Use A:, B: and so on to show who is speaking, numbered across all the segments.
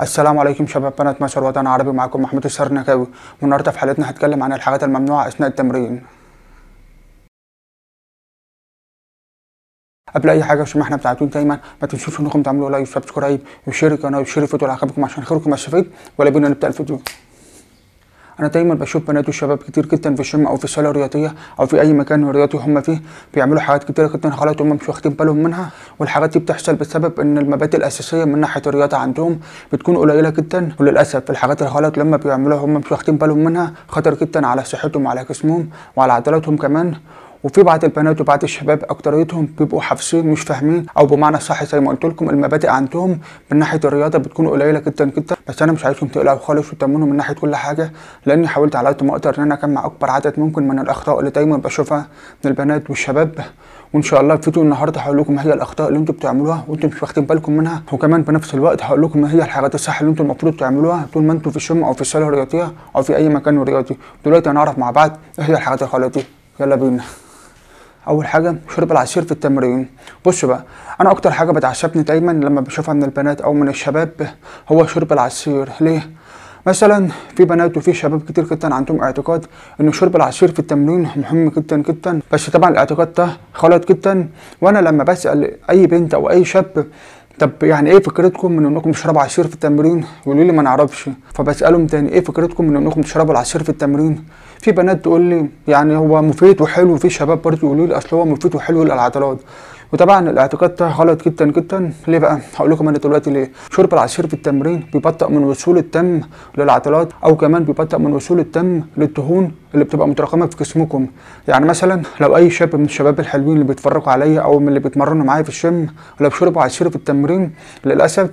A: السلام عليكم شباب بنات مصر وطن عربي معكم محمود السرنكاوي والنهارده في حلقتنا هتكلم عن الحاجات الممنوعة أثناء التمرين قبل اي حاجه عشان احنا بتاعتين دايما ما تنسوش انكم تعملوا لايك وسبسكرايب وشير القناه وشير الفيديو على عشان خيركم ما استفيد ولا بينا نبدا الفيديو انا دايما بشوف بنات وشباب كتير جدا في الشم او في الصاله الرياضيه او في اي مكان رياضي هم فيه بيعملوا حاجات كتير جدا غلط هم مش واخدين بالهم منها والحاجات دي بتحصل بسبب ان المبادئ الاساسيه من ناحيه الرياضه عندهم بتكون قليله جدا وللاسف الحاجات الغلط لما بيعملوها هم مش واخدين بالهم منها خطر جدا على صحتهم وعلى جسمهم وعلى عضلاتهم كمان وفي بعض البنات وبعض الشباب اكتريتهم بيبقوا حافظين مش فاهمين او بمعنى صح زي ما قلت لكم المبادئ عندهم من ناحيه الرياضه بتكون قليله جدا جدا بس انا مش عايزهم تقلقوا خالص وتمنوا من ناحيه كل حاجه لاني حاولت على قد ما اقدر ان انا اجمع اكبر عدد ممكن من الاخطاء اللي دايما بشوفها من البنات والشباب وان شاء الله الفيديو النهارده هقول لكم هي الاخطاء اللي انتم بتعملوها وانتم مش واخدين بالكم منها وكمان بنفس الوقت هقول لكم هي الحاجات الصح اللي انتم المفروض تعملوها طول ما انتم في الشم او في الصاله الرياضيه او في اي مكان رياضي دلوقتي هنعرف مع بعض ايه هي الحاجات الخلاطيه يلا بينا اول حاجه شرب العصير في التمرين بصوا بقى انا اكتر حاجه بتعصبني دايما لما بشوفها من البنات او من الشباب هو شرب العصير ليه مثلا في بنات وفي شباب كتير جدا عندهم اعتقاد ان شرب العصير في التمرين مهم جدا جدا بس طبعا الاعتقاد ده غلط جدا وانا لما بسال اي بنت او اي شاب طب يعني ايه فكرتكم من انكم تشربوا عصير في التمرين يقولوا لي ما نعرفش فبسالهم تاني ايه فكرتكم من انكم تشربوا العصير في التمرين في بنات تقول لي يعني هو مفيد وحلو وفي شباب برضه يقولوا لي اصل هو مفيد وحلو للعضلات وطبعا الاعتقاد ده غلط جدا جدا ليه بقى هقول لكم انا دلوقتي ليه شرب العصير في التمرين بيبطئ من وصول الدم للعضلات او كمان بيبطئ من وصول الدم للدهون اللي بتبقى متراكمه في جسمكم يعني مثلا لو اي شاب من الشباب الحلوين اللي بيتفرجوا عليا او من اللي بيتمرنوا معايا في الشم لو شربوا عصير في التمرين للاسف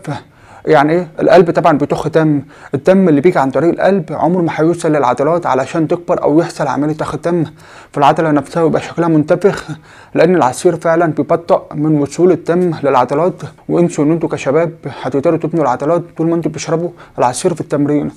A: يعني ايه القلب طبعا بيضخ دم الدم اللي بيجي عن طريق القلب عمره ما هيوصل للعضلات علشان تكبر او يحصل عمليه دم في العضله نفسها ويبقى شكلها منتفخ لان العصير فعلا بيبطئ من وصول الدم للعضلات وانسوا ان انتوا كشباب هتقدروا تبنوا العضلات طول ما انتوا بتشربوا العصير في التمرين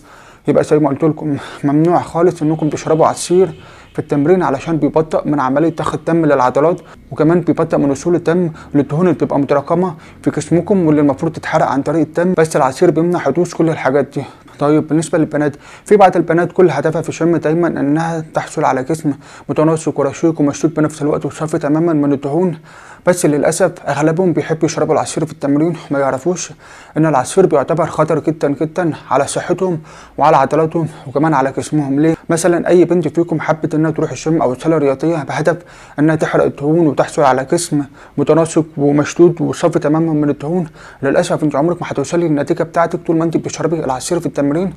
A: يبقى زي ما قلت لكم ممنوع خالص انكم تشربوا عصير في التمرين علشان بيبطئ من عمليه ضخ الدم للعضلات وكمان بيبطئ من وصول الدم للدهون اللي بتبقى متراكمه في جسمكم واللي المفروض تتحرق عن طريق الدم بس العصير بيمنع حدوث كل الحاجات دي طيب بالنسبه للبنات في بعض البنات كل هدفها في الشم دايما انها تحصل على جسم متناسق ورشيق ومشدود بنفس الوقت وصافي تماما من الدهون بس للاسف اغلبهم بيحبوا يشربوا العصير في التمرين وما يعرفوش ان العصير بيعتبر خطر جدا جدا على صحتهم وعلى عضلاتهم وكمان على جسمهم ليه مثلا اي بنت فيكم حبت انها تروح الشم او صاله رياضيه بهدف انها تحرق الدهون وتحصل على جسم متناسق ومشدود وصافي تماما من الدهون للاسف انت عمرك ما هتوصلي للنتيجه بتاعتك طول ما انت بتشربي العصير في التمرين التمرين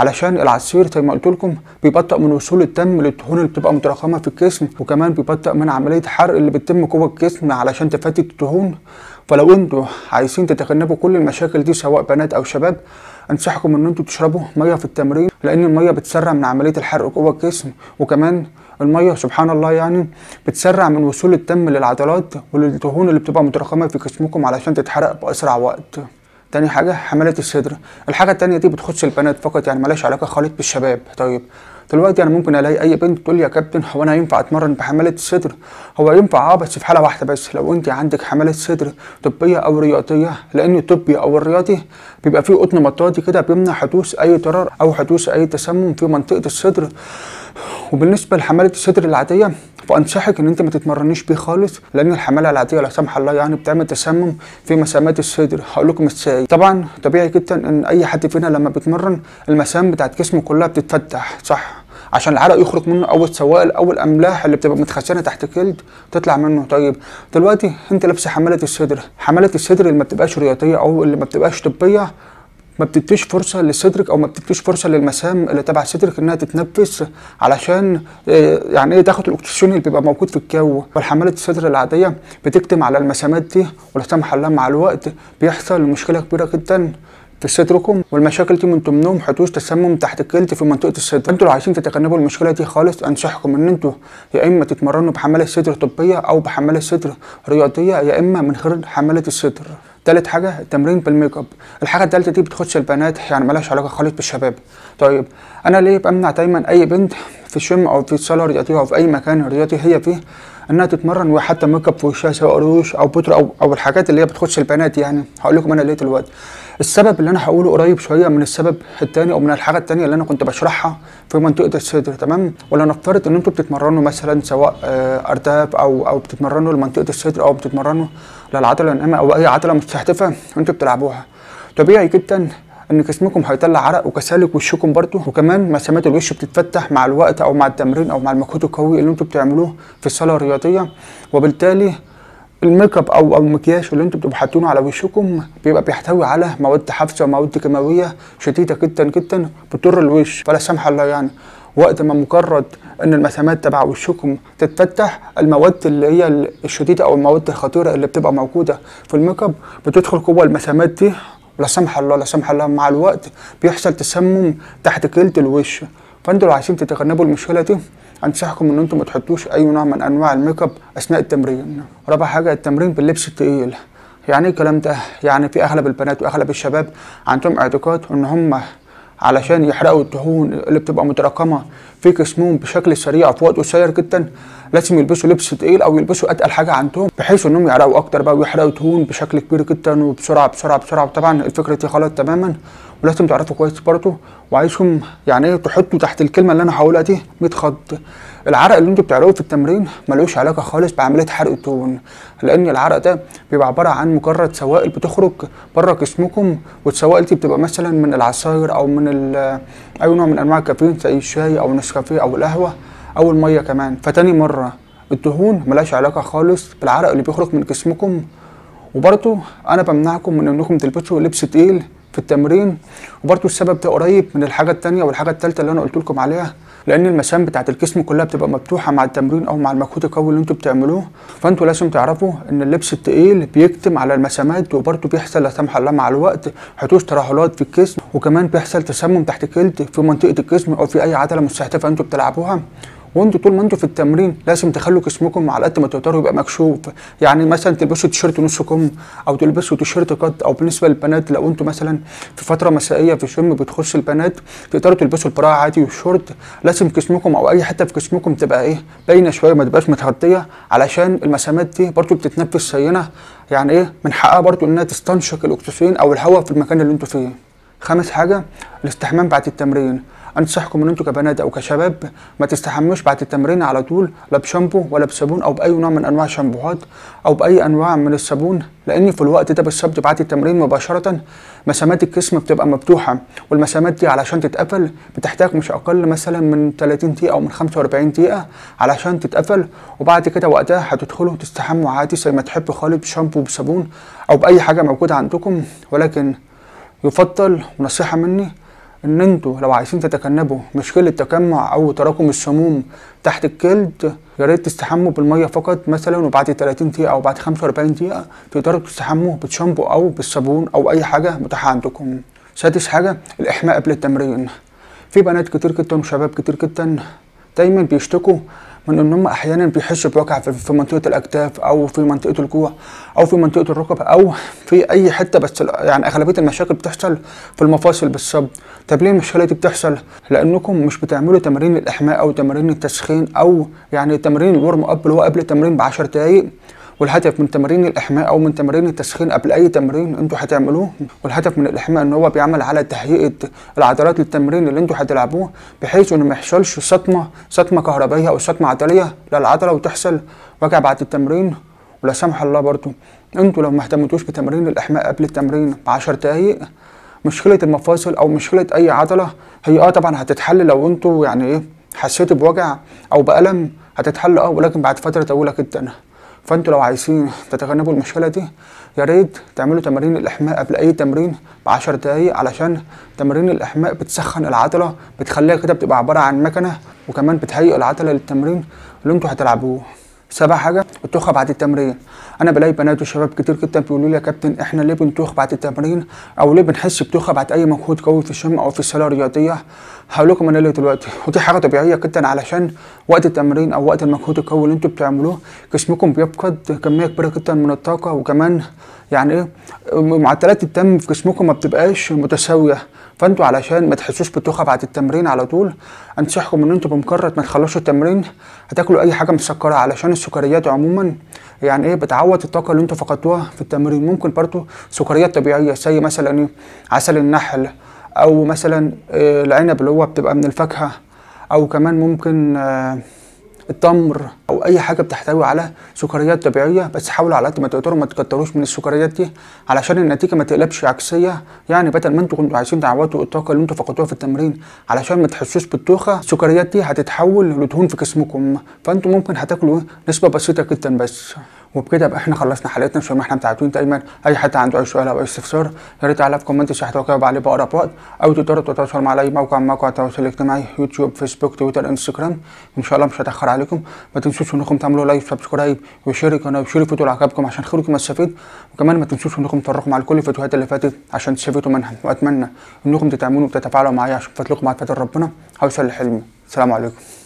A: علشان العصير زي ما قلت لكم بيبطئ من وصول الدم للدهون اللي بتبقى متراكمه في الجسم وكمان بيبطئ من عمليه حرق اللي بتتم جوه الجسم علشان تفادي الدهون فلو انتوا عايزين تتجنبوا كل المشاكل دي سواء بنات او شباب انصحكم ان انتوا تشربوا ميه في التمرين لان الميه بتسرع من عمليه الحرق جوه الجسم وكمان الميه سبحان الله يعني بتسرع من وصول الدم للعضلات وللدهون اللي بتبقى متراكمه في جسمكم علشان تتحرق باسرع وقت تاني حاجه حملات الصدر الحاجه التانيه دي بتخص البنات فقط يعني مالهاش علاقه خالص بالشباب طيب دلوقتي انا ممكن الاقي اي بنت تقول لي يا كابتن هو انا ينفع اتمرن بحماله الصدر هو ينفع اه بس في حاله واحده بس لو انت عندك حماله صدر طبيه او رياضيه لان الطبي او الرياضي بيبقى فيه قطن مطاطي كده بيمنع حدوث اي ضرر او حدوث اي تسمم في منطقه الصدر وبالنسبه لحماله الصدر العاديه فانصحك ان انت ما تتمرنيش بيه خالص لان الحماله العاديه لا سمح الله يعني بتعمل تسمم في مسامات الصدر هقول لكم ازاي طبعا طبيعي جدا ان اي حد فينا لما بيتمرن المسام بتاعت جسمه كلها بتتفتح صح عشان العرق يخرج منه او السوائل او الاملاح اللي بتبقى متخزنه تحت الجلد تطلع منه طيب دلوقتي انت لابس حماله الصدر حماله الصدر اللي ما بتبقاش رياضيه او اللي ما بتبقاش طبيه ما بتديش فرصه لصدرك او ما بتديش فرصه للمسام اللي تبع صدرك انها تتنفس علشان آه، يعني ايه تاخد الاكسجين اللي بيبقى موجود في الجو والحماله الصدر العاديه بتكتم على المسامات دي ولا سمح الله مع الوقت بيحصل مشكله كبيره جدا في صدركم والمشاكل دي من ضمنهم حدوث تسمم تحت الجلد في منطقه الصدر انتوا لو عايزين تتجنبوا المشكله دي خالص انصحكم ان انتوا يا اما تتمرنوا بحماله صدر طبيه او بحماله صدر رياضيه يا اما من غير حماله الصدر تالت حاجه التمرين بالميك اب الحاجه التالته دي بتخش البنات يعني مالهاش علاقه خالص بالشباب طيب انا ليه بمنع دايما اي بنت في الشم او في الصاله الرياضيه او في اي مكان رياضي هي فيه انها تتمرن وحتى ميك اب في وشها سواء روش او بودره او او الحاجات اللي هي بتخش البنات يعني هقول لكم انا ليه دلوقتي السبب اللي انا هقوله قريب شويه من السبب الثاني او من الحاجه الثانيه اللي انا كنت بشرحها في منطقه الصدر تمام ولنفترض نفترض ان انتوا بتتمرنوا مثلا سواء آه، ارداف او او بتتمرنوا لمنطقه الصدر او بتتمرنوا للعضله الناعمه او اي عضله مستهدفه وانتم بتلعبوها طبيعي جدا ان جسمكم هيطلع عرق وكسالك وشكم برضو وكمان مسامات الوش بتتفتح مع الوقت او مع التمرين او مع المجهود القوي اللي انتوا بتعملوه في الصاله الرياضيه وبالتالي الميك اب او المكياج اللي انتوا بتبقوا حاطينه على وشكم بيبقى بيحتوي على مواد حافظه ومواد كيماويه شديده جدا جدا بتضر الوش فلا سمح الله يعني وقت ما مجرد ان المسامات تبع وشكم تتفتح المواد اللي هي الشديده او المواد الخطيره اللي بتبقى موجوده في الميك اب بتدخل جوه المسامات دي ولا سمح الله لا سمح الله مع الوقت بيحصل تسمم تحت كلت الوش فانتوا لو عايزين تتجنبوا المشكله دي انصحكم ان انتم ما تحطوش اي نوع من انواع الميك اب اثناء التمرين رابع حاجه التمرين باللبس التقيل يعني ايه الكلام ده يعني في اغلب البنات واغلب الشباب عندهم اعتقاد ان هم علشان يحرقوا الدهون اللي بتبقى متراكمه في جسمهم بشكل سريع في وقت قصير جدا لازم يلبسوا لبس تقيل او يلبسوا اتقل حاجه عندهم بحيث انهم يعرقوا اكتر بقى ويحرقوا دهون بشكل كبير جدا وبسرعه بسرعه بسرعه طبعا الفكره دي غلط تماما ولازم تعرفوا كويس برضه وعايزكم يعني ايه تحطوا تحت الكلمه اللي انا هقولها دي 100 خط العرق اللي انتوا بتعرقوه في التمرين ملوش علاقه خالص بعمليه حرق الدهون لان العرق ده بيبقى عباره عن مجرد سوائل بتخرج بره جسمكم والسوائل دي بتبقى مثلا من العصاير او من اي نوع من انواع الكافيين زي الشاي او النسكافيه او القهوه اول ميه كمان فتاني مره الدهون ملهاش علاقه خالص بالعرق اللي بيخرج من جسمكم وبرضو انا بمنعكم من انكم تلبسوا لبس تقيل في التمرين وبرضو السبب ده قريب من الحاجه التانية والحاجه التالتة اللي انا قلت لكم عليها لان المسام بتاعه الجسم كلها بتبقى مفتوحه مع التمرين او مع المجهود القوي اللي انتم بتعملوه فانتوا لازم تعرفوا ان اللبس التقيل بيكتم على المسامات وبرضو بيحصل لا سمح الله مع الوقت حدوث ترهلات في الجسم وكمان بيحصل تسمم تحت الجلد في منطقه الجسم او في اي عضله مستهدفه انتم بتلعبوها وانتوا طول ما انتوا في التمرين لازم تخلوا جسمكم على قد ما تقدروا يبقى مكشوف يعني مثلا تلبسوا تيشيرت نص كم او تلبسوا تيشيرت قط او بالنسبه للبنات لو انتوا مثلا في فتره مسائيه في الشم بتخش البنات تقدروا تلبسوا البراعه عادي والشورت لازم جسمكم او اي حته في جسمكم تبقى ايه باينه شويه ما تبقاش متغطيه علشان المسامات دي برضو بتتنفس سينا يعني ايه من حقها برضو انها تستنشق الاكسجين او الهواء في المكان اللي انتوا فيه خامس حاجه الاستحمام بعد التمرين انصحكم ان انتوا كبنات او كشباب ما تستحموش بعد التمرين على طول لا بشامبو ولا بصابون او باي نوع من انواع الشامبوهات او باي انواع من الصابون لان في الوقت ده بالظبط بعد التمرين مباشره مسامات الجسم بتبقى مفتوحه والمسامات دي علشان تتقفل بتحتاج مش اقل مثلا من 30 دقيقه او من 45 دقيقه علشان تتقفل وبعد كده وقتها هتدخلوا تستحموا عادي زي ما تحبوا خالص بشامبو بصابون او باي حاجه موجوده عندكم ولكن يفضل ونصيحه مني ان انتوا لو عايزين تتجنبوا مشكله تجمع او تراكم السموم تحت الجلد يا ريت تستحموا بالميه فقط مثلا وبعد 30 دقيقه او بعد 45 دقيقه تقدروا تستحموا بالشامبو او بالصابون او اي حاجه متاحه عندكم سادس حاجه الاحماء قبل التمرين في بنات كتير جدا وشباب كتير جدا دايما بيشتكوا من ان هم احيانا بيحسوا بوجع في منطقه الاكتاف او في منطقه الكوع او في منطقه الركب او في اي حته بس يعني اغلبيه المشاكل بتحصل في المفاصل بالصب طب ليه المشكله دي بتحصل لانكم مش بتعملوا تمارين الاحماء او تمارين التسخين او يعني تمارين الورم اب اللي هو قبل التمرين ب 10 دقائق والهدف من تمارين الاحماء او من تمارين التسخين قبل اي تمرين انتوا هتعملوه والهدف من الاحماء ان هو بيعمل على تهيئه العضلات للتمرين اللي انتوا هتلعبوه بحيث انه ما يحصلش صدمه صدمه كهربائيه او صدمه عضليه للعضله وتحصل وجع بعد التمرين ولا سمح الله برضو انتوا لو ما اهتمتوش بتمرين الاحماء قبل التمرين ب 10 دقايق مشكله المفاصل او مشكله اي عضله هي اه طبعا هتتحل لو انتوا يعني ايه حسيتوا بوجع او بالم هتتحل اه ولكن بعد فتره طويله جدا فانتوا لو عايزين تتجنبوا المشكله دي يا ريت تعملوا تمارين الاحماء قبل اي تمرين ب 10 دقايق علشان تمارين الاحماء بتسخن العضله بتخليها كده بتبقى عباره عن مكنه وكمان بتهيئ العضله للتمرين اللي انتوا هتلعبوه سابع حاجه التوخه بعد التمرين انا بلاقي بنات وشباب كتير جدا بيقولوا لي يا كابتن احنا ليه بنتوخ بعد التمرين او ليه بنحس بتوخه بعد اي مجهود قوي في الشم او في الصاله الرياضيه هقول لكم انا ليه دلوقتي ودي حاجه طبيعيه جدا علشان وقت التمرين او وقت المجهود القوي اللي انتوا بتعملوه جسمكم بيفقد كميه كبيره جدا من الطاقه وكمان يعني ايه معدلات الدم في جسمكم ما بتبقاش متساويه فانتوا علشان ما تحسوش بالتوخه بعد التمرين على طول انصحكم ان انتوا بمجرد ما تخلصوا التمرين هتاكلوا اي حاجه مسكره علشان السكريات عموما يعني ايه بتعوض الطاقه اللي انتوا فقدتوها في التمرين ممكن برضو سكريات طبيعيه زي مثلا ايه عسل النحل او مثلا آه، العنب اللي هو بتبقى من الفاكهه او كمان ممكن آه التمر او اي حاجه بتحتوي على سكريات طبيعيه بس حاولوا على قد ما تقدروا ما تكتروش من السكريات دي علشان النتيجه ما تقلبش عكسيه يعني بدل ما انتوا كنتوا عايزين تعوضوا الطاقه اللي انتوا فقدتوها في التمرين علشان ما تحسوش بالتوخه السكريات دي هتتحول لدهون في جسمكم فانتوا ممكن هتاكلوا نسبه بسيطه جدا بس وبكده يبقى احنا خلصنا حلقتنا مش احنا متعبتين دايما اي حد عنده اي سؤال او اي استفسار يا ريت تعالى في كومنت الشحن واجاوب عليه باقرب وقت او تقدروا تتواصل معايا اي موقع من مواقع التواصل الاجتماعي يوتيوب فيسبوك تويتر انستجرام ان شاء الله مش هتاخر عليكم ما تنسوش انكم تعملوا لايك سبسكرايب وشير القناه وشير الفيديو اللي عجبكم عشان خيركم يستفيد وكمان ما تنسوش انكم تفرقوا على كل الفيديوهات اللي فاتت عشان تستفيدوا منها واتمنى انكم تتعاملوا وتتفاعلوا معايا عشان فاتلكم فضل ربنا هوصل لحلمي السلام عليكم